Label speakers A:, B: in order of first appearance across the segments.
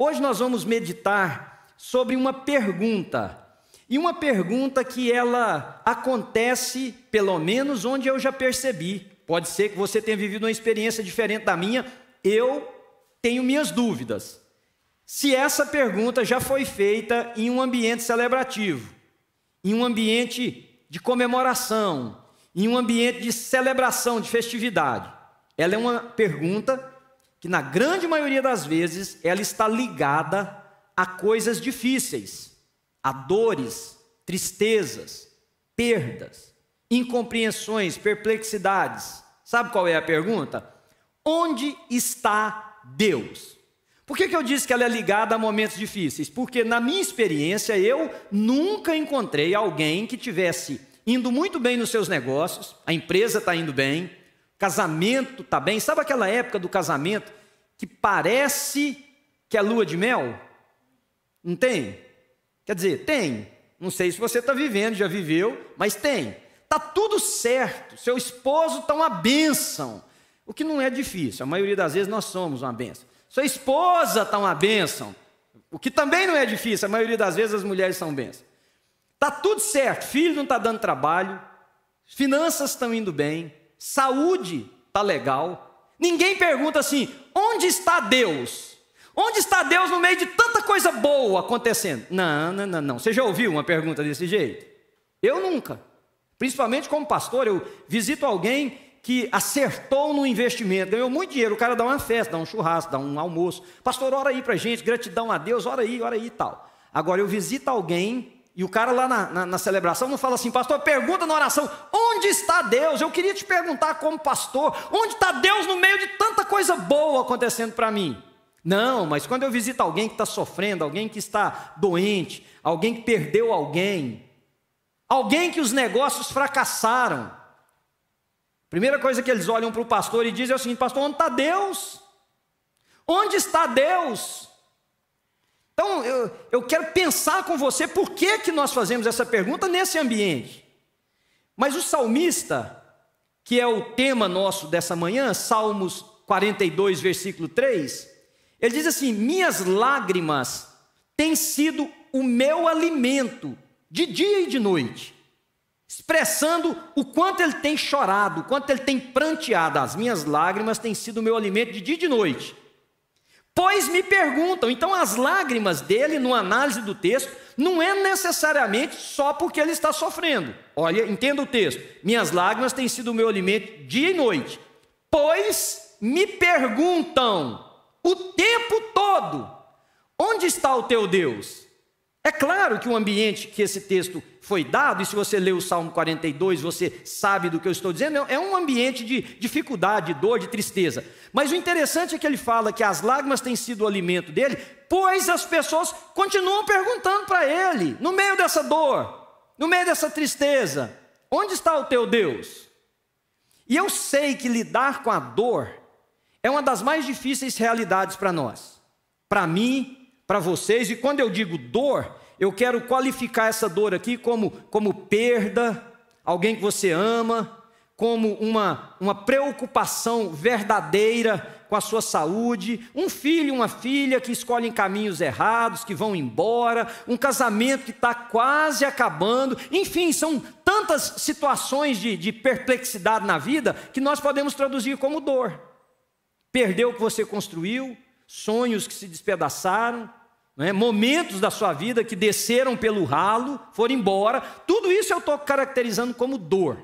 A: Hoje nós vamos meditar sobre uma pergunta. E uma pergunta que ela acontece, pelo menos onde eu já percebi. Pode ser que você tenha vivido uma experiência diferente da minha. Eu tenho minhas dúvidas. Se essa pergunta já foi feita em um ambiente celebrativo, em um ambiente de comemoração, em um ambiente de celebração, de festividade. Ela é uma pergunta que na grande maioria das vezes ela está ligada a coisas difíceis, a dores, tristezas, perdas, incompreensões, perplexidades. Sabe qual é a pergunta? Onde está Deus? Por que, que eu disse que ela é ligada a momentos difíceis? Porque, na minha experiência, eu nunca encontrei alguém que tivesse indo muito bem nos seus negócios, a empresa está indo bem, Casamento tá bem? Sabe aquela época do casamento que parece que é lua de mel? Não tem? Quer dizer, tem. Não sei se você está vivendo, já viveu, mas tem. Tá tudo certo. Seu esposo está uma bênção. O que não é difícil. A maioria das vezes nós somos uma bênção. Sua esposa está uma bênção. O que também não é difícil. A maioria das vezes as mulheres são bênçãos. Tá tudo certo. Filho não está dando trabalho. Finanças estão indo bem saúde está legal. Ninguém pergunta assim: onde está Deus? Onde está Deus no meio de tanta coisa boa acontecendo? Não, não, não, não. Você já ouviu uma pergunta desse jeito? Eu nunca. Principalmente como pastor, eu visito alguém que acertou no investimento, ganhou muito dinheiro, o cara dá uma festa, dá um churrasco, dá um almoço. Pastor, ora aí para gente, gratidão a Deus, ora aí, ora aí e tal. Agora eu visito alguém e o cara lá na, na, na, celebração não fala assim, pastor, pergunta na oração, onde está Deus? Eu queria te perguntar como pastor, onde está Deus no meio de tanta coisa boa acontecendo para mim? Não, mas quando eu visito alguém que está sofrendo, alguém que está doente, alguém que perdeu alguém, alguém que os negócios fracassaram, primeira coisa que eles olham para o pastor e dizem é o seguinte, pastor, onde está Deus? Onde está Deus? Então, eu, eu quero pensar com você por que, que nós fazemos essa pergunta nesse ambiente. Mas o salmista, que é o tema nosso dessa manhã, Salmos 42, versículo 3, ele diz assim: Minhas lágrimas têm sido o meu alimento de dia e de noite, expressando o quanto ele tem chorado, o quanto ele tem pranteado. As minhas lágrimas têm sido o meu alimento de dia e de noite Pois me perguntam, então as lágrimas dele, numa análise do texto, não é necessariamente só porque ele está sofrendo. Olha, entenda o texto. Minhas lágrimas têm sido o meu alimento dia e noite. Pois me perguntam o tempo todo: onde está o teu Deus? É claro que o ambiente que esse texto foi dado, e se você lê o Salmo 42, você sabe do que eu estou dizendo, é um ambiente de dificuldade, de dor, de tristeza. Mas o interessante é que ele fala que as lágrimas têm sido o alimento dele, pois as pessoas continuam perguntando para ele, no meio dessa dor, no meio dessa tristeza: onde está o teu Deus? E eu sei que lidar com a dor é uma das mais difíceis realidades para nós, para mim para vocês, e quando eu digo dor, eu quero qualificar essa dor aqui como, como perda, alguém que você ama, como uma, uma preocupação verdadeira com a sua saúde, um filho, uma filha que escolhem caminhos errados, que vão embora, um casamento que está quase acabando, enfim, são tantas situações de, de perplexidade na vida que nós podemos traduzir como dor. Perdeu o que você construiu, sonhos que se despedaçaram, né? momentos da sua vida que desceram pelo ralo, foram embora. Tudo isso eu estou caracterizando como dor.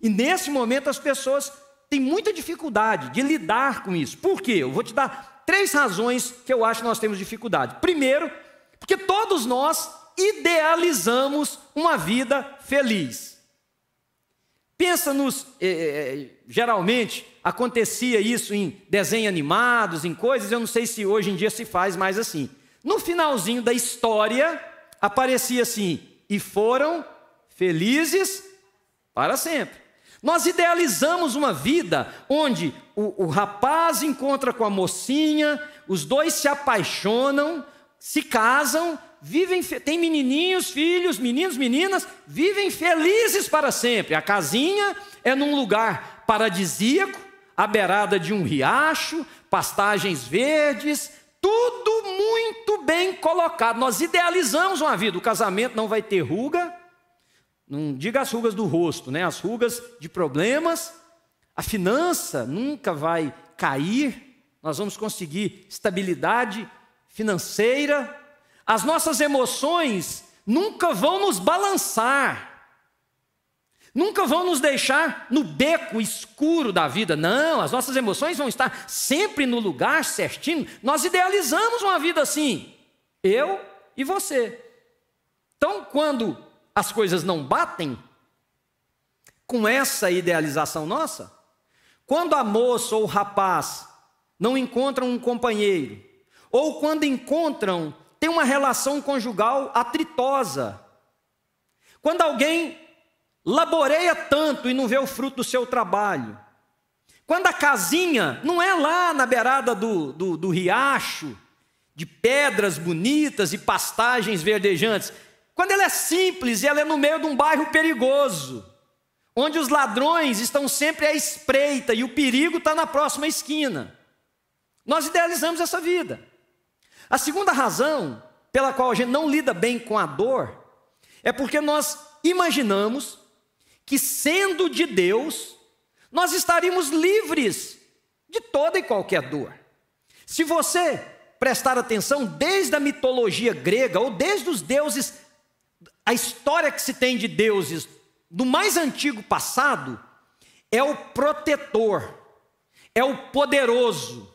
A: E nesse momento as pessoas têm muita dificuldade de lidar com isso. Por quê? Eu vou te dar três razões que eu acho que nós temos dificuldade. Primeiro, porque todos nós idealizamos uma vida feliz. Pensa nos. Eh, eh, eh geralmente acontecia isso em desenhos animados, em coisas, eu não sei se hoje em dia se faz mais assim. No finalzinho da história, aparecia assim: e foram felizes para sempre. Nós idealizamos uma vida onde o, o rapaz encontra com a mocinha, os dois se apaixonam, se casam, vivem, têm menininhos, filhos, meninos, meninas, vivem felizes para sempre. A casinha é num lugar paradisíaco, à beirada de um riacho, pastagens verdes, tudo muito bem colocado. Nós idealizamos uma vida. O casamento não vai ter ruga. Não diga as rugas do rosto, né? As rugas de problemas. A finança nunca vai cair. Nós vamos conseguir estabilidade financeira. As nossas emoções nunca vão nos balançar nunca vão nos deixar no beco escuro da vida. Não, as nossas emoções vão estar sempre no lugar certinho. Nós idealizamos uma vida assim, eu e você. Então, quando as coisas não batem com essa idealização nossa, quando a moça ou o rapaz não encontram um companheiro, ou quando encontram, tem uma relação conjugal atritosa. Quando alguém laboreia tanto e não vê o fruto do seu trabalho. Quando a casinha não é lá na beirada do, do, do riacho, de pedras bonitas e pastagens verdejantes, quando ela é simples e ela é no meio de um bairro perigoso, onde os ladrões estão sempre à espreita e o perigo está na próxima esquina. Nós idealizamos essa vida. A segunda razão pela qual a gente não lida bem com a dor é porque nós imaginamos que, sendo de Deus, nós estaríamos livres de toda e qualquer dor. Se você prestar atenção, desde a mitologia grega ou desde os deuses, a história que se tem de deuses do mais antigo passado é o protetor, é o poderoso,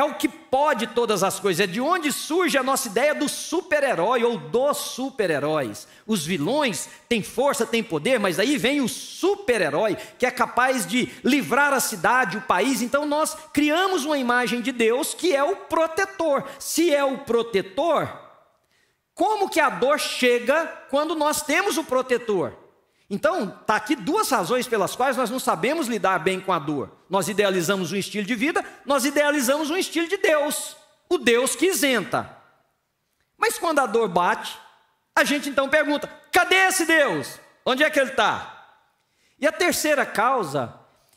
A: é o que pode todas as coisas, é de onde surge a nossa ideia do super-herói ou dos super-heróis. Os vilões têm força, têm poder, mas aí vem o super-herói que é capaz de livrar a cidade, o país. Então nós criamos uma imagem de Deus que é o protetor. Se é o protetor, como que a dor chega quando nós temos o protetor? Então, está aqui duas razões pelas quais nós não sabemos lidar bem com a dor. Nós idealizamos um estilo de vida, nós idealizamos um estilo de Deus, o Deus que isenta. Mas quando a dor bate, a gente então pergunta: cadê esse Deus? Onde é que ele está? E a terceira causa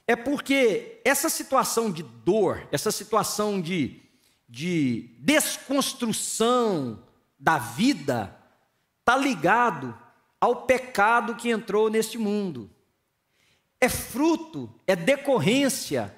A: é porque essa situação de dor, essa situação de, de desconstrução da vida, está ligado ao pecado que entrou neste mundo. É fruto, é decorrência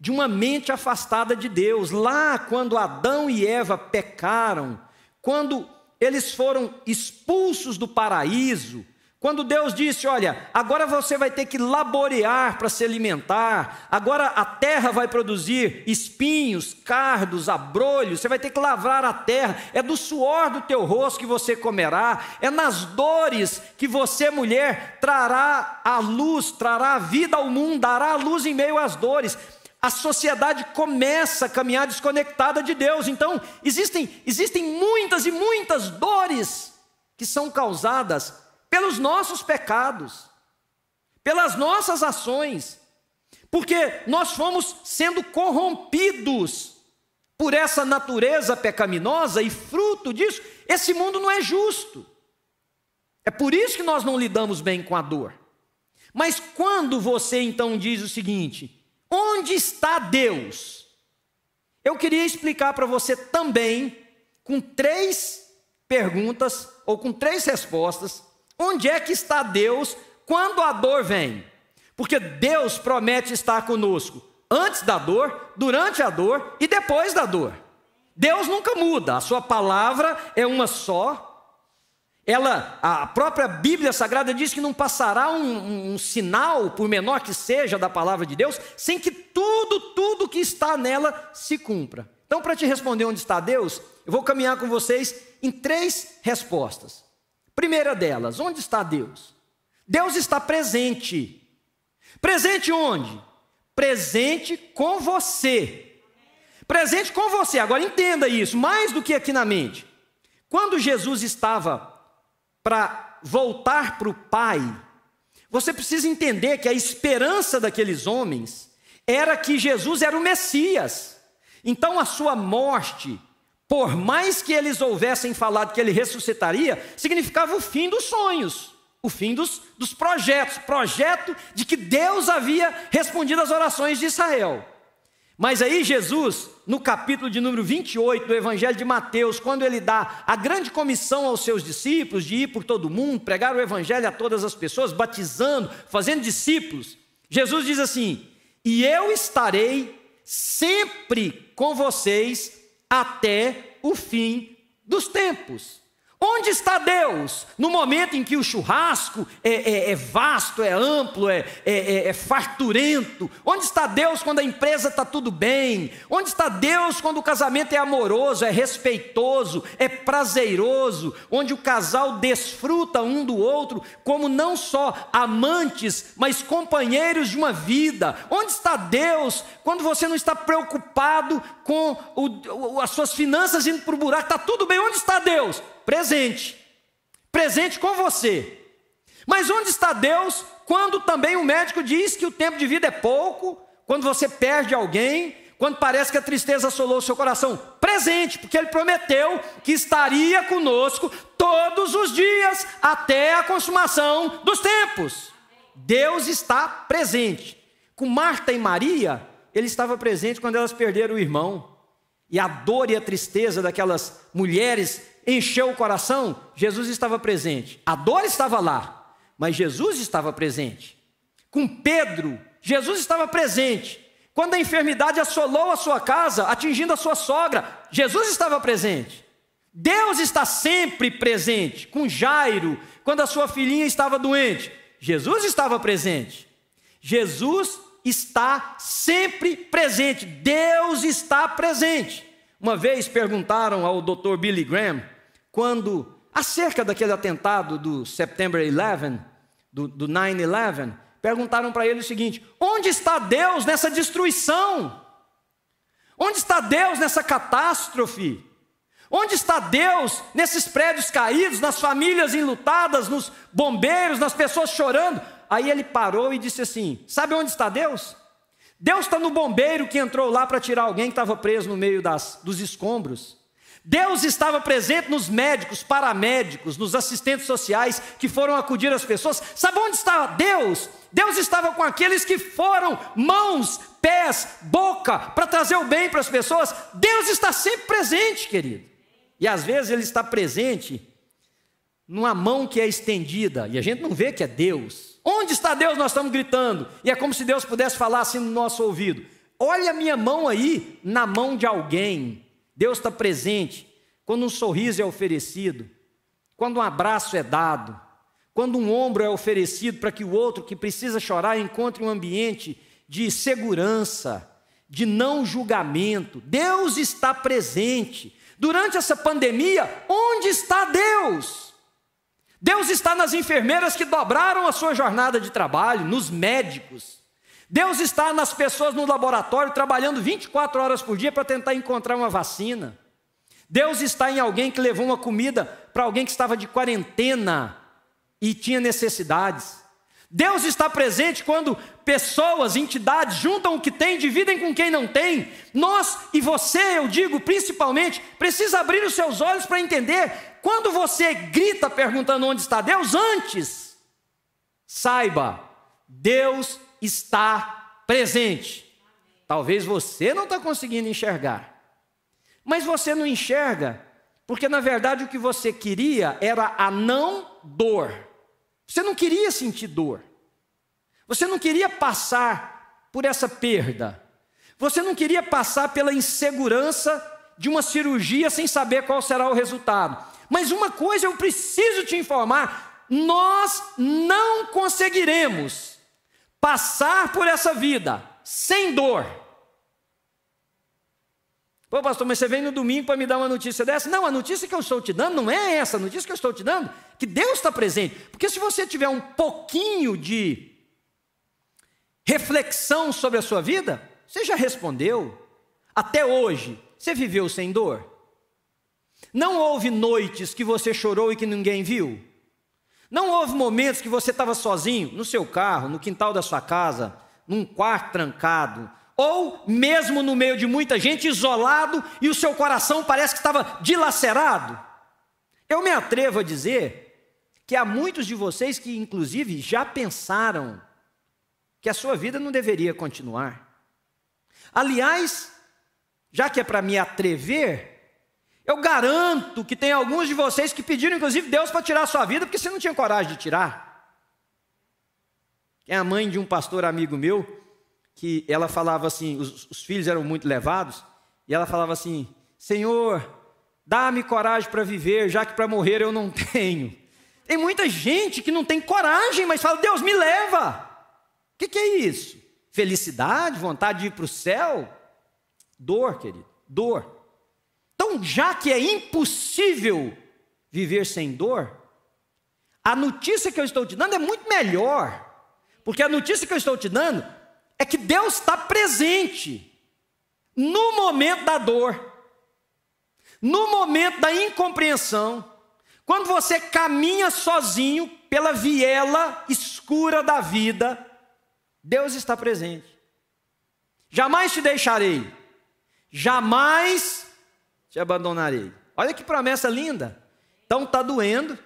A: de uma mente afastada de Deus. Lá, quando Adão e Eva pecaram, quando eles foram expulsos do paraíso, quando Deus disse: Olha, agora você vai ter que laborear para se alimentar, agora a terra vai produzir espinhos, cardos, abrolhos, você vai ter que lavrar a terra, é do suor do teu rosto que você comerá, é nas dores que você, mulher, trará a luz, trará a vida ao mundo, dará a luz em meio às dores. A sociedade começa a caminhar desconectada de Deus, então existem, existem muitas e muitas dores que são causadas pelos nossos pecados, pelas nossas ações, porque nós fomos sendo corrompidos por essa natureza pecaminosa e fruto disso, esse mundo não é justo. É por isso que nós não lidamos bem com a dor. Mas quando você então diz o seguinte: onde está Deus? Eu queria explicar para você também, com três perguntas ou com três respostas, Onde é que está Deus quando a dor vem? Porque Deus promete estar conosco antes da dor, durante a dor e depois da dor. Deus nunca muda, a sua palavra é uma só. Ela, a própria Bíblia Sagrada diz que não passará um, um, um sinal, por menor que seja, da palavra de Deus, sem que tudo, tudo que está nela se cumpra. Então, para te responder onde está Deus, eu vou caminhar com vocês em três respostas. Primeira delas, onde está Deus? Deus está presente. Presente onde? Presente com você. Presente com você. Agora entenda isso, mais do que aqui na mente. Quando Jesus estava para voltar para o Pai, você precisa entender que a esperança daqueles homens era que Jesus era o Messias. Então a sua morte por mais que eles houvessem falado que ele ressuscitaria, significava o fim dos sonhos, o fim dos, dos projetos projeto de que Deus havia respondido às orações de Israel. Mas aí, Jesus, no capítulo de número 28 do Evangelho de Mateus, quando ele dá a grande comissão aos seus discípulos de ir por todo mundo, pregar o Evangelho a todas as pessoas, batizando, fazendo discípulos, Jesus diz assim: E eu estarei sempre com vocês até o fim dos tempos. Onde está Deus? No momento em que o churrasco é, é, é vasto, é amplo, é é, é, é, farturento. Onde está Deus quando a empresa está tudo bem? Onde está Deus quando o casamento é amoroso, é respeitoso, é prazeroso? Onde o casal desfruta um do outro como não só amantes, mas companheiros de uma vida? Onde está Deus quando você não está preocupado com o, as suas finanças indo para o buraco? Está tudo bem? Onde está Deus? presente, presente com você. Mas onde está Deus quando também o médico diz que o tempo de vida é pouco, quando você perde alguém, quando parece que a tristeza assolou o seu coração? Presente, porque ele prometeu que estaria conosco todos os dias até a consumação dos tempos. Deus está presente. Com Marta e Maria, ele estava presente quando elas perderam o irmão. E a dor e a tristeza daquelas mulheres encheu o coração, Jesus estava presente. A dor estava lá, mas Jesus estava presente. Com Pedro, Jesus estava presente. Quando a enfermidade assolou a sua casa, atingindo a sua sogra, Jesus estava presente. Deus está sempre presente. Com Jairo, quando a sua filhinha estava doente, Jesus estava presente. Jesus está sempre presente. Deus está presente. Uma vez perguntaram ao Dr. Billy Graham quando, acerca daquele atentado do September 11, do, do 9-11, perguntaram para ele o seguinte: onde está Deus nessa destruição? Onde está Deus nessa catástrofe? Onde está Deus nesses prédios caídos, nas famílias enlutadas, nos bombeiros, nas pessoas chorando? Aí ele parou e disse assim: Sabe onde está Deus? Deus está no bombeiro que entrou lá para tirar alguém que estava preso no meio das, dos escombros. Deus estava presente nos médicos, paramédicos, nos assistentes sociais que foram acudir as pessoas. Sabe onde estava Deus? Deus estava com aqueles que foram mãos, pés, boca para trazer o bem para as pessoas. Deus está sempre presente, querido. E às vezes ele está presente numa mão que é estendida e a gente não vê que é Deus. Onde está Deus? Nós estamos gritando e é como se Deus pudesse falar assim no nosso ouvido: Olha minha mão aí na mão de alguém Deus está presente. Quando um sorriso é oferecido, quando um abraço é dado, quando um ombro é oferecido para que o outro que precisa chorar encontre um ambiente de segurança, de não julgamento. Deus está presente. Durante essa pandemia, onde está Deus? Deus está nas enfermeiras que dobraram a sua jornada de trabalho, nos médicos, Deus está nas pessoas no laboratório trabalhando 24 horas por dia para tentar encontrar uma vacina. Deus está em alguém que levou uma comida para alguém que estava de quarentena e tinha necessidades. Deus está presente quando pessoas, entidades juntam o que tem, dividem com quem não tem. Nós e você, eu digo principalmente, precisa abrir os seus olhos para entender. Quando você grita perguntando onde está Deus, antes, saiba, Deus está presente. Talvez você não está conseguindo enxergar. Mas você não enxerga, porque na verdade o que você queria era a não dor. Você não queria sentir dor. Você não queria passar por essa perda. Você não queria passar pela insegurança de uma cirurgia sem saber qual será o resultado. Mas uma coisa eu preciso te informar: nós não conseguiremos passar por essa vida sem dor. Pô, pastor, mas você vem no domingo para me dar uma notícia dessa? Não, a notícia que eu estou te dando não é essa, a notícia que eu estou te dando que Deus está presente. Porque se você tiver um pouquinho de reflexão sobre a sua vida, você já respondeu. Até hoje, você viveu sem dor? Não houve noites que você chorou e que ninguém viu? Não houve momentos que você estava sozinho no seu carro, no quintal da sua casa, num quarto trancado, ou mesmo no meio de muita gente, isolado e o seu coração parece que estava dilacerado? Eu me atrevo a dizer que há muitos de vocês que, inclusive, já pensaram que a sua vida não deveria continuar. Aliás, já que é para me atrever, eu garanto que tem alguns de vocês que pediram, inclusive, Deus para tirar a sua vida, porque você não tinha coragem de tirar. É a mãe de um pastor amigo meu, que ela falava assim: os, os filhos eram muito levados, e ela falava assim: Senhor, dá-me coragem para viver, já que para morrer eu não tenho. Tem muita gente que não tem coragem, mas fala: Deus, me leva. O que, que é isso? Felicidade, vontade de ir para o céu? Dor, querido, dor. Então, já que é impossível viver sem dor, a notícia que eu estou te dando é muito melhor, porque a notícia que eu estou te dando é que Deus está presente no momento da dor, no momento da incompreensão, quando você caminha sozinho pela viela escura da vida, Deus está presente. Jamais te deixarei, jamais te abandonarei. Olha que promessa linda. Então está doendo,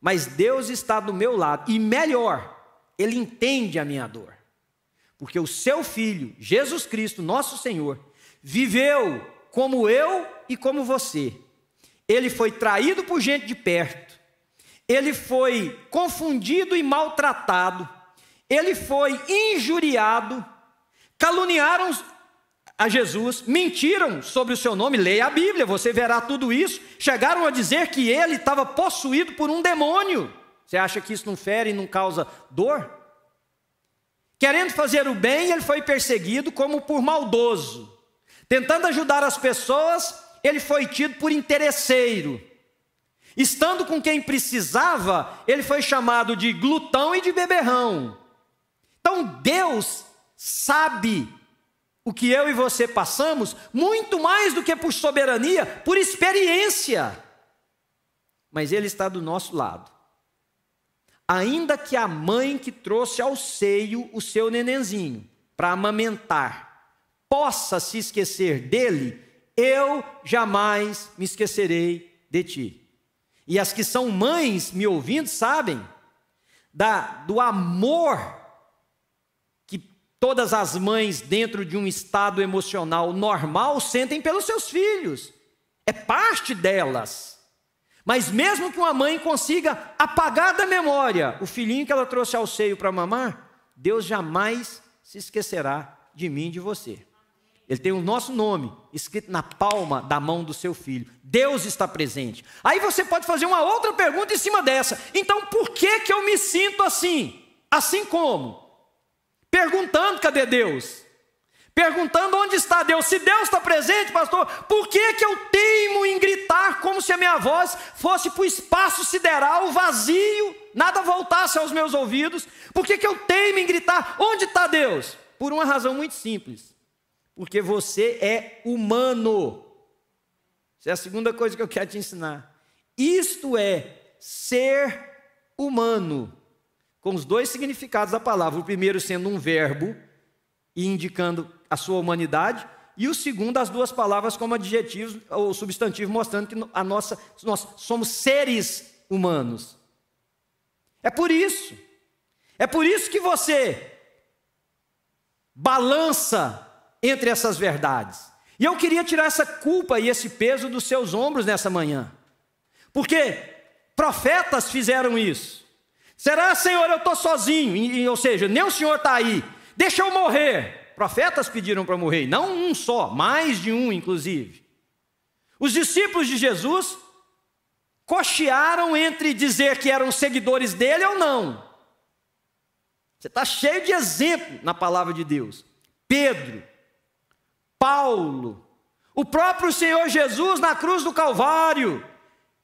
A: mas Deus está do meu lado. E melhor, Ele entende a minha dor. Porque o seu Filho, Jesus Cristo, nosso Senhor, viveu como eu e como você. Ele foi traído por gente de perto. Ele foi confundido e maltratado. Ele foi injuriado. Caluniaram a Jesus, mentiram sobre o seu nome, leia a Bíblia, você verá tudo isso. Chegaram a dizer que ele estava possuído por um demônio. Você acha que isso não fere e não causa dor? Querendo fazer o bem, ele foi perseguido como por maldoso. Tentando ajudar as pessoas, ele foi tido por interesseiro. Estando com quem precisava, ele foi chamado de glutão e de beberrão. Então Deus sabe o que eu e você passamos, muito mais do que por soberania, por experiência. Mas Ele está do nosso lado. Ainda que a mãe que trouxe ao seio o seu nenenzinho para amamentar possa se esquecer dele, eu jamais me esquecerei de ti. E as que são mães me ouvindo sabem da, do amor Todas as mães, dentro de um estado emocional normal, sentem pelos seus filhos, é parte delas. Mas mesmo que uma mãe consiga apagar da memória o filhinho que ela trouxe ao seio para mamar, Deus jamais se esquecerá de mim e de você. Ele tem o nosso nome escrito na palma da mão do seu filho. Deus está presente. Aí você pode fazer uma outra pergunta em cima dessa. Então, por que que eu me sinto assim? Assim como perguntando: cadê Deus? Perguntando onde está Deus. Se Deus está presente, pastor, por que, que eu teimo em gritar como se a minha voz fosse para o espaço sideral, vazio, nada voltasse aos meus ouvidos? Por que, que eu teimo em gritar onde está Deus? Por uma razão muito simples: porque você é humano. Essa é a segunda coisa que eu quero te ensinar. Isto é ser humano com os dois significados da palavra: o primeiro sendo um verbo e indicando a sua humanidade, e o segundo, as duas palavras como adjetivos ou substantivo, mostrando que a nossa, nós somos seres humanos. É por isso, é por isso que você balança entre essas verdades. E eu queria tirar essa culpa e esse peso dos seus ombros nessa manhã, porque profetas fizeram isso. Será, Senhor, eu estou sozinho? E, ou seja, nem o Senhor está aí. Deixa eu morrer. Profetas pediram para morrer, não um só, mais de um, inclusive. Os discípulos de Jesus cochearam entre dizer que eram seguidores dele ou não. Você está cheio de exemplo na palavra de Deus. Pedro, Paulo, o próprio Senhor Jesus na cruz do Calvário.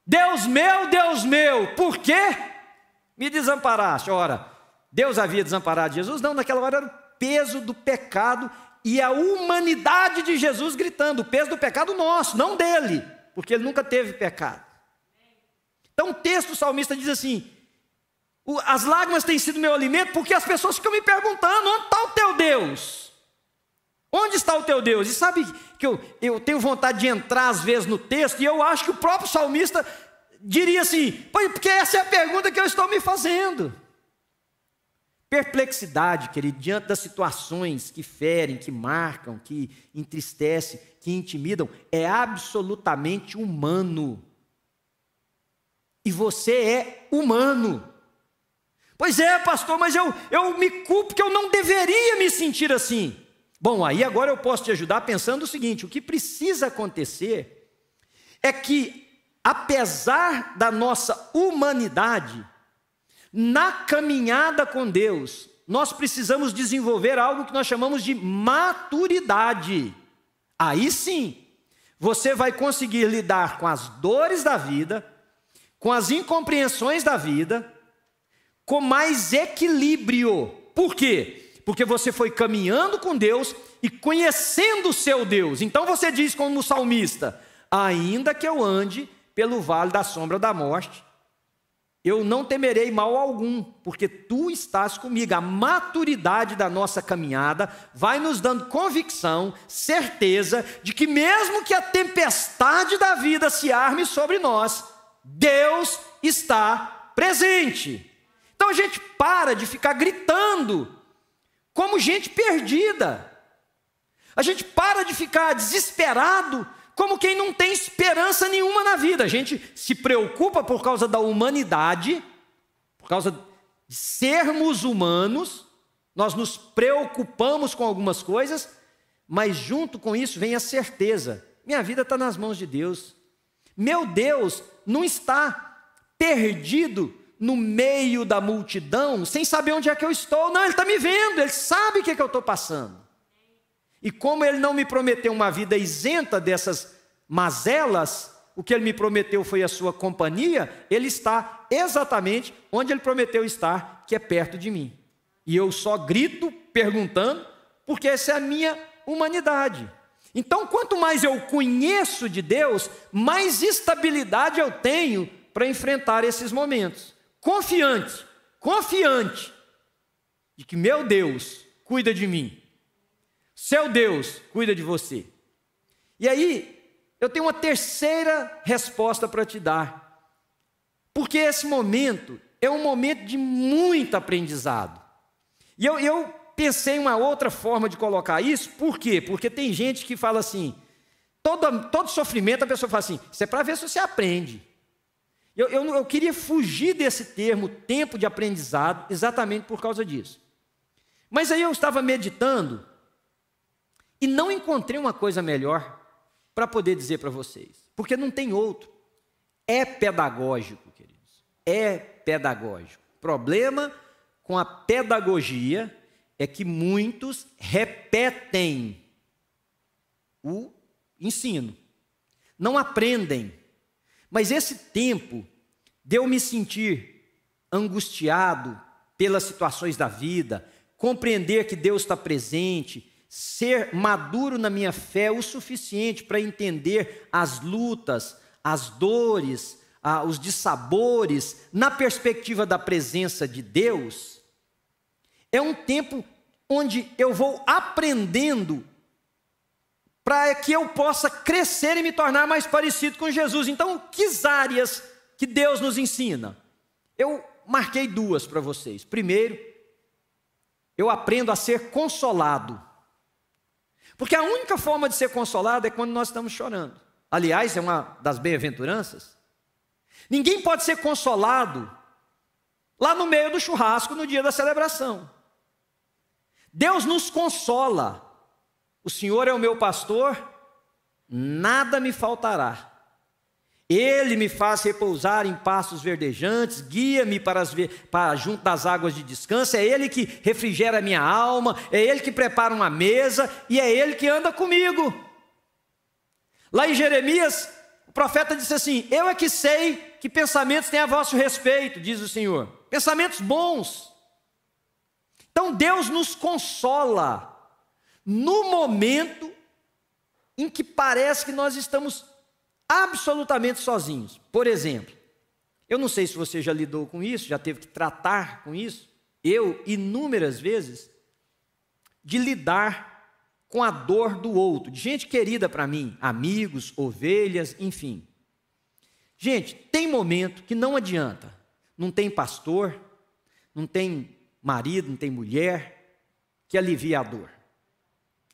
A: Deus meu, Deus meu, por quê? Me desamparaste. Ora, Deus havia desamparado Jesus? Não, naquela hora era o peso do pecado e a humanidade de Jesus gritando: o peso do pecado nosso, não dele, porque ele nunca teve pecado. Então o texto do salmista diz assim: as lágrimas têm sido meu alimento, porque as pessoas ficam me perguntando: onde está o teu Deus? Onde está o teu Deus? E sabe que eu, eu tenho vontade de entrar às vezes no texto, e eu acho que o próprio salmista diria assim: porque essa é a pergunta que eu estou me fazendo. Perplexidade, querido, diante das situações que ferem, que marcam, que entristecem, que intimidam, é absolutamente humano. E você é humano. Pois é, pastor, mas eu, eu me culpo que eu não deveria me sentir assim. Bom, aí agora eu posso te ajudar pensando o seguinte: o que precisa acontecer é que apesar da nossa humanidade, na caminhada com Deus, nós precisamos desenvolver algo que nós chamamos de maturidade. Aí sim, você vai conseguir lidar com as dores da vida, com as incompreensões da vida, com mais equilíbrio. Por quê? Porque você foi caminhando com Deus e conhecendo o seu Deus. Então você diz, como salmista: ainda que eu ande pelo vale da sombra da morte, eu não temerei mal algum, porque tu estás comigo. A maturidade da nossa caminhada vai nos dando convicção, certeza de que, mesmo que a tempestade da vida se arme sobre nós, Deus está presente. Então a gente para de ficar gritando como gente perdida, a gente para de ficar desesperado como quem não tem esperança nenhuma na vida. A gente se preocupa por causa da humanidade, por causa de sermos humanos, nós nos preocupamos com algumas coisas, mas junto com isso vem a certeza: minha vida está nas mãos de Deus. Meu Deus não está perdido no meio da multidão, sem saber onde é que eu estou. Não, Ele está me vendo, Ele sabe o que, é que eu estou passando. E como ele não me prometeu uma vida isenta dessas mazelas, o que ele me prometeu foi a sua companhia, ele está exatamente onde ele prometeu estar, que é perto de mim. E eu só grito perguntando, porque essa é a minha humanidade. Então, quanto mais eu conheço de Deus, mais estabilidade eu tenho para enfrentar esses momentos. Confiante, confiante de que meu Deus cuida de mim seu Deus cuida de você. E aí, eu tenho uma terceira resposta para te dar. Porque esse momento é um momento de muito aprendizado. E eu, eu pensei em uma outra forma de colocar isso, por quê? Porque tem gente que fala assim, todo, todo sofrimento a pessoa fala assim, isso é para ver se você aprende. Eu, eu, eu queria fugir desse termo, tempo de aprendizado, exatamente por causa disso. Mas aí eu estava meditando e não encontrei uma coisa melhor para poder dizer para vocês, porque não tem outro. É pedagógico, queridos. É pedagógico. Problema com a pedagogia é que muitos repetem o ensino. Não aprendem. Mas esse tempo deu me sentir angustiado pelas situações da vida, compreender que Deus está presente, ser maduro na minha fé o suficiente para entender as lutas, as dores, ah, os dissabores, na perspectiva da presença de Deus, é um tempo onde eu vou aprendendo para que eu possa crescer e me tornar mais parecido com Jesus. Então, que áreas que Deus nos ensina? Eu marquei duas para vocês. Primeiro, eu aprendo a ser consolado. Porque a única forma de ser consolado é quando nós estamos chorando. Aliás, é uma das bem-aventuranças. Ninguém pode ser consolado lá no meio do churrasco, no dia da celebração. Deus nos consola. O Senhor é o meu pastor, nada me faltará. Ele me faz repousar em pastos verdejantes, guia-me para, para junto das águas de descanso. É Ele que refrigera a minha alma, é Ele que prepara uma mesa e é Ele que anda comigo. Lá em Jeremias, o profeta disse assim: Eu é que sei que pensamentos têm a vosso respeito, diz o Senhor, pensamentos bons. Então Deus nos consola no momento em que parece que nós estamos absolutamente sozinhos. Por exemplo, eu não sei se você já lidou com isso, já teve que tratar com isso. Eu, inúmeras vezes, de lidar com a dor do outro, de gente querida para mim, amigos, ovelhas, enfim. Gente, tem momento que não adianta. Não tem pastor, não tem marido, não tem mulher que alivie a dor.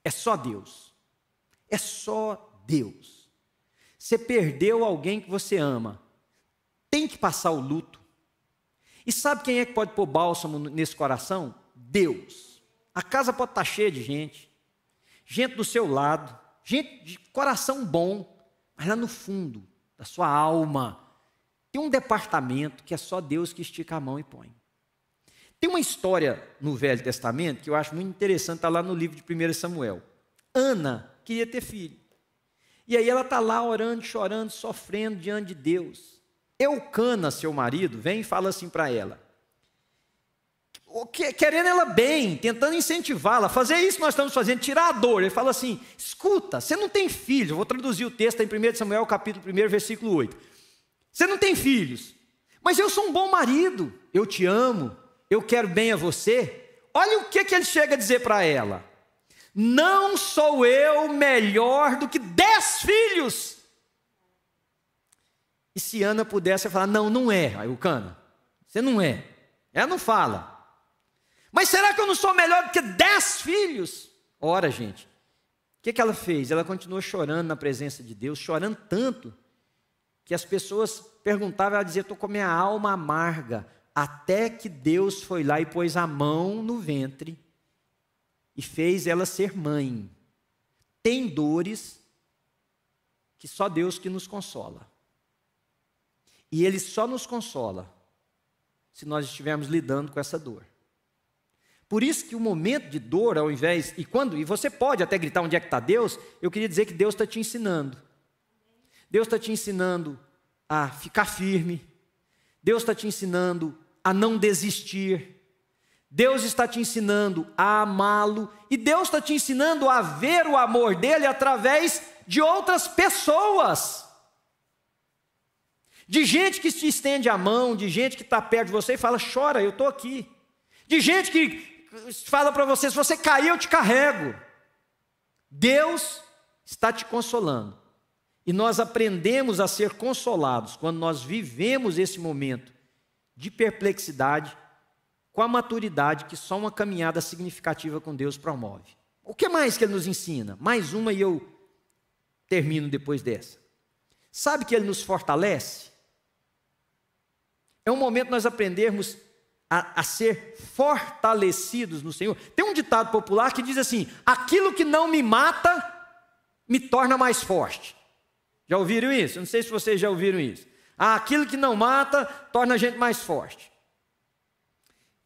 A: É só Deus. É só Deus você perdeu alguém que você ama, tem que passar o luto. E sabe quem é que pode pôr bálsamo nesse coração? Deus. A casa pode estar tá cheia de gente, gente do seu lado, gente de coração bom, mas lá no fundo da sua alma tem um departamento que é só Deus que estica a mão e põe. Tem uma história no Velho Testamento que eu acho muito interessante, está lá no livro de 1 Samuel. Ana queria ter filho. E aí ela está lá orando, chorando, sofrendo diante de Deus. Eucana, seu marido, vem e fala assim para ela. Querendo ela bem, tentando incentivá-la, fazer isso que nós estamos fazendo, tirar a dor. Ele fala assim: escuta, você não tem filhos. Eu vou traduzir o texto em 1 Samuel, capítulo 1, versículo 8. Você não tem filhos, mas eu sou um bom marido, eu te amo, eu quero bem a você. Olha o que, que ele chega a dizer para ela. Não sou eu melhor do que dez filhos. E se Ana pudesse falar, não, não é, aí o Cana, você não é. Ela não fala. Mas será que eu não sou melhor do que dez filhos? Ora, gente, o que, que ela fez? Ela continuou chorando na presença de Deus, chorando tanto, que as pessoas perguntavam, ela dizia, estou com a minha alma amarga, até que Deus foi lá e pôs a mão no ventre e fez ela ser mãe. Tem dores que só Deus que nos consola. E Ele só nos consola se nós estivermos lidando com essa dor. Por isso que o momento de dor, ao invés e quando e você pode até gritar onde é que está Deus, eu queria dizer que Deus está te ensinando. Deus está te ensinando a ficar firme. Deus está te ensinando a não desistir. Deus está te ensinando a amá-lo e Deus está te ensinando a ver o amor dele através de outras pessoas. De gente que se estende a mão, de gente que está perto de você e fala: chora, eu estou aqui. De gente que fala para você: se você cair, eu te carrego. Deus está te consolando. E nós aprendemos a ser consolados quando nós vivemos esse momento de perplexidade com a maturidade que só uma caminhada significativa com Deus promove. O que mais que ele nos ensina? Mais uma e eu termino depois dessa. Sabe que ele nos fortalece? É um momento nós aprendermos a, a, ser fortalecidos no Senhor. Tem um ditado popular que diz assim: aquilo que não me mata me torna mais forte. Já ouviram isso? Não sei se vocês já ouviram isso. Ah, aquilo que não mata torna a gente mais forte.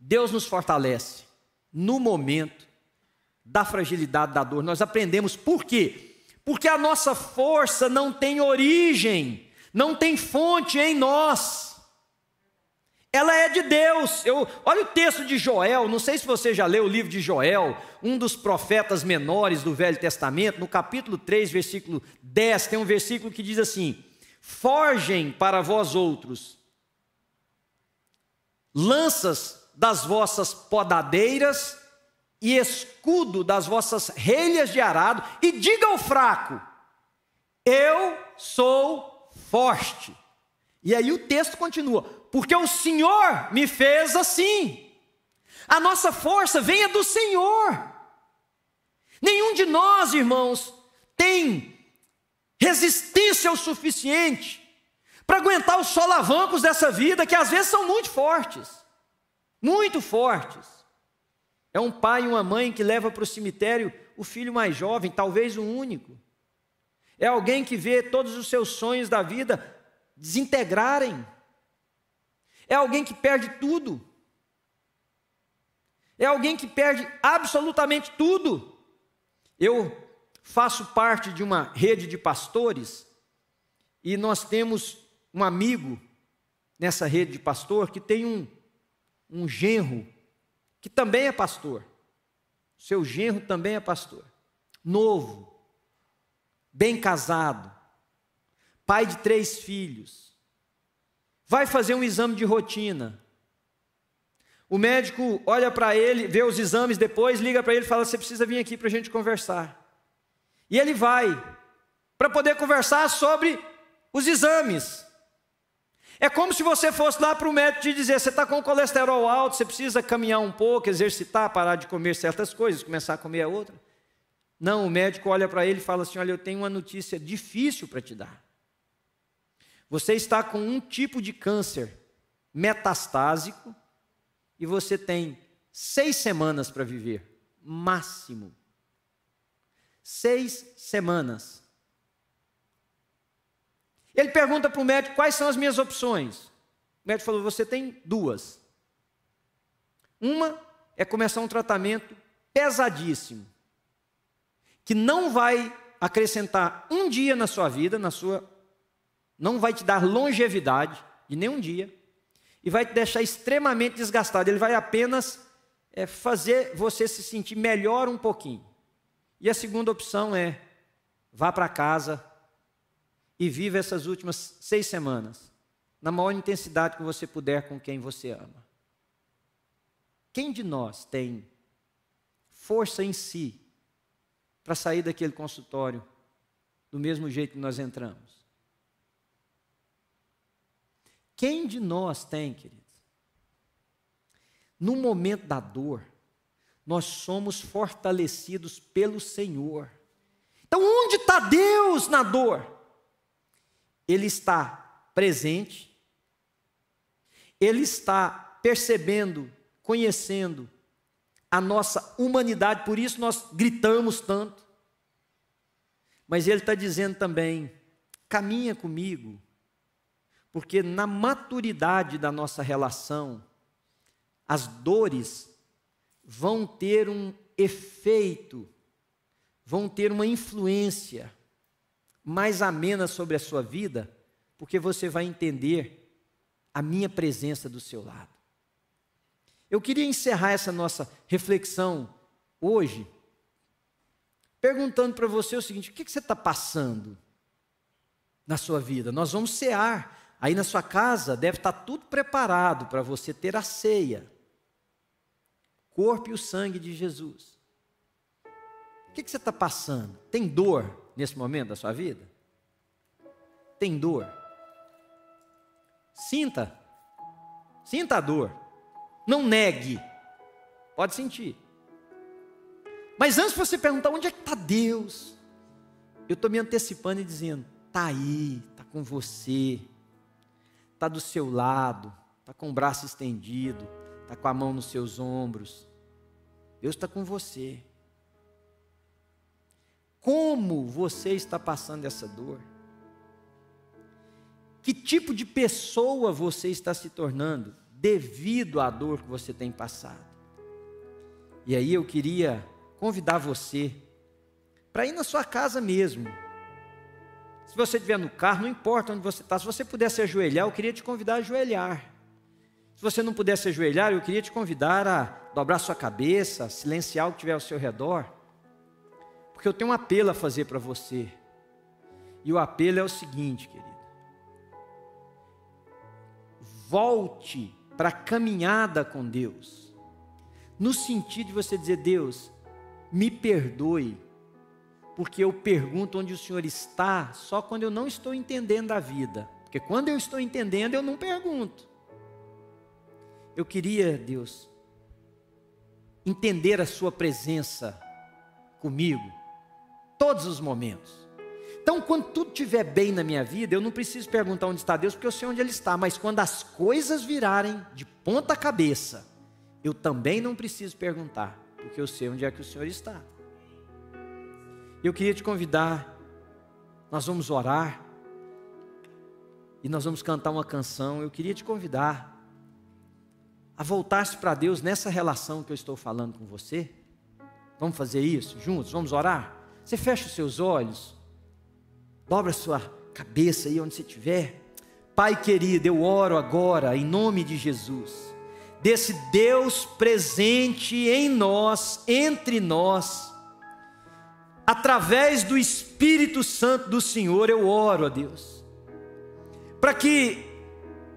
A: Deus nos fortalece no momento da fragilidade, da dor. Nós aprendemos por quê? Porque a nossa força não tem origem, não tem fonte em nós. Ela é de Deus. Eu, olha o texto de Joel, não sei se você já leu o livro de Joel, um dos profetas menores do Velho Testamento, no capítulo 3, versículo 10, tem um versículo que diz assim: Forgem para vós outros lanças das vossas podadeiras e escudo das vossas relhas de arado, e diga ao fraco: Eu sou forte. E aí o texto continua: Porque o Senhor me fez assim. A nossa força venha do Senhor. Nenhum de nós, irmãos, tem resistência o suficiente para aguentar os solavancos dessa vida, que às vezes são muito fortes muito fortes. É um pai e uma mãe que leva para o cemitério o filho mais jovem, talvez o único. É alguém que vê todos os seus sonhos da vida desintegrarem. É alguém que perde tudo. É alguém que perde absolutamente tudo. Eu faço parte de uma rede de pastores e nós temos um amigo nessa rede de pastor que tem um um genro que também é pastor. Seu genro também é pastor. Novo, bem casado, pai de três filhos. Vai fazer um exame de rotina. O médico olha para ele, vê os exames depois, liga para ele e fala: Você precisa vir aqui para a gente conversar. E ele vai, para poder conversar sobre os exames. É como se você fosse lá para o médico e dizer: você está com colesterol alto, você precisa caminhar um pouco, exercitar, parar de comer certas coisas, começar a comer a outra. Não, o médico olha para ele e fala assim: olha, eu tenho uma notícia difícil para te dar. Você está com um tipo de câncer metastásico e você tem seis semanas para viver, máximo. Seis semanas. Ele pergunta para o médico quais são as minhas opções. O médico falou: você tem duas. Uma é começar um tratamento pesadíssimo, que não vai acrescentar um dia na sua vida, na sua, não vai te dar longevidade de nenhum dia, e vai te deixar extremamente desgastado. Ele vai apenas é, fazer você se sentir melhor um pouquinho. E a segunda opção é vá para casa e viva essas últimas seis semanas na maior intensidade que você puder com quem você ama. Quem de nós tem força em si para sair daquele consultório do mesmo jeito que nós entramos? Quem de nós tem, queridos? No momento da dor, nós somos fortalecidos pelo Senhor. Então, onde está Deus na dor? ele está presente, ele está percebendo, conhecendo a nossa humanidade, por isso nós gritamos tanto. Mas ele está dizendo também: caminha comigo, porque na maturidade da nossa relação, as dores vão ter um efeito, vão ter uma influência mais amena sobre a sua vida, porque você vai entender a minha presença do seu lado. Eu queria encerrar essa nossa reflexão hoje, perguntando para você o seguinte: o que, que você está passando na sua vida? Nós vamos cear. Aí na sua casa deve estar tudo preparado para você ter a ceia. Corpo e o sangue de Jesus. O que, que você está passando? Tem dor? nesse momento da sua vida? Tem dor? Sinta. Sinta a dor. Não negue. Pode sentir. Mas antes você perguntar onde é que está Deus, eu estou me antecipando e dizendo: está aí, está com você, está do seu lado, está com o braço estendido, está com a mão nos seus ombros. Deus está com você. Como você está passando essa dor? Que tipo de pessoa você está se tornando devido à dor que você tem passado? E aí eu queria convidar você para ir na sua casa mesmo. Se você estiver no carro, não importa onde você está, se você pudesse ajoelhar, eu queria te convidar a ajoelhar. Se você não pudesse ajoelhar, eu queria te convidar a dobrar sua cabeça, silenciar o que tiver ao seu redor porque eu tenho um apelo a fazer para você. E o apelo é o seguinte, querido. Volte para a caminhada com Deus. No sentido de você dizer, Deus, me perdoe, porque eu pergunto onde o Senhor está só quando eu não estou entendendo a vida. Porque quando eu estou entendendo, eu não pergunto. Eu queria, Deus, entender a Sua presença comigo todos os momentos. Então, quando tudo estiver bem na minha vida, eu não preciso perguntar onde está Deus, porque eu sei onde Ele está. Mas quando as coisas virarem de ponta cabeça, eu também não preciso perguntar, porque eu sei onde é que o Senhor está. Eu queria te convidar, nós vamos orar e nós vamos cantar uma canção. Eu queria te convidar a voltar-se para Deus nessa relação que eu estou falando com você. Vamos fazer isso juntos? Vamos orar? Você fecha os seus olhos, dobra a sua cabeça aí onde você estiver. Pai querido, eu oro agora em nome de Jesus, desse Deus presente em nós, entre nós, através do Espírito Santo do Senhor, eu oro a Deus, para que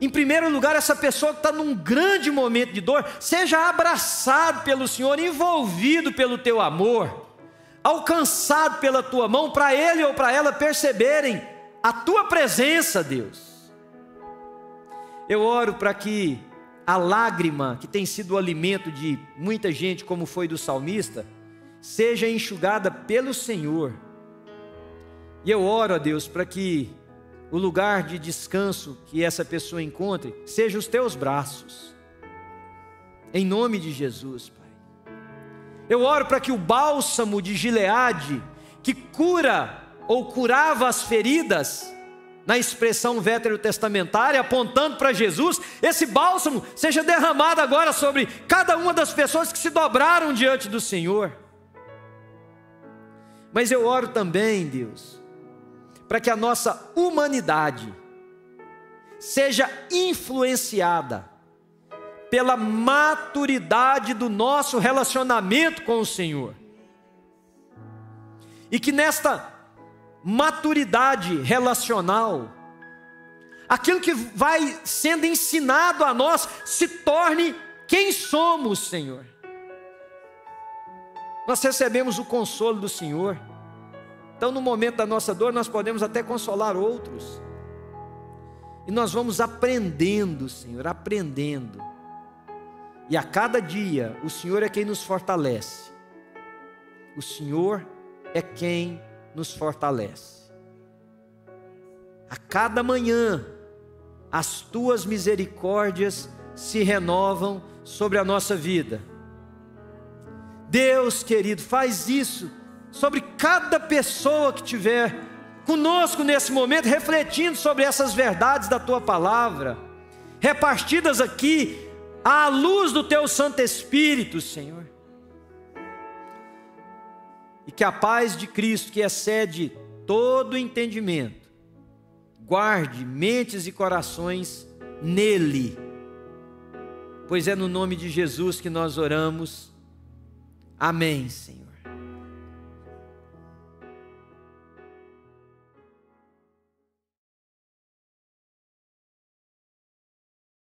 A: em primeiro lugar, essa pessoa que está num grande momento de dor, seja abraçado pelo Senhor, envolvido pelo teu amor, alcançado pela tua mão, para ele ou para ela perceberem a tua presença, Deus. Eu oro para que a lágrima, que tem sido o alimento de muita gente, como foi do salmista, seja enxugada pelo Senhor. E eu oro a Deus para que o lugar de descanso que essa pessoa encontre seja os teus braços. Em nome de Jesus, Pai. Eu oro para que o bálsamo de Gileade, que cura ou curava as feridas, na expressão veterotestamentária, apontando para Jesus, esse bálsamo seja derramado agora sobre cada uma das pessoas que se dobraram diante do Senhor. Mas eu oro também, Deus, para que a nossa humanidade seja influenciada pela maturidade do nosso relacionamento com o Senhor. E que nesta maturidade relacional, aquilo que vai sendo ensinado a nós se torne quem somos, Senhor. Nós recebemos o consolo do Senhor. Então, no momento da nossa dor, nós podemos até consolar outros. E nós vamos aprendendo, Senhor, aprendendo e a cada dia, o Senhor é quem nos fortalece. O Senhor é quem nos fortalece. A cada manhã, as tuas misericórdias se renovam sobre a nossa vida. Deus querido, faz isso sobre cada pessoa que tiver conosco nesse momento, refletindo sobre essas verdades da tua palavra, repartidas aqui à luz do teu Santo Espírito, Senhor. E que a paz de Cristo, que excede todo entendimento, guarde mentes e corações nele. Pois é no nome de Jesus que nós oramos. Amém, Senhor.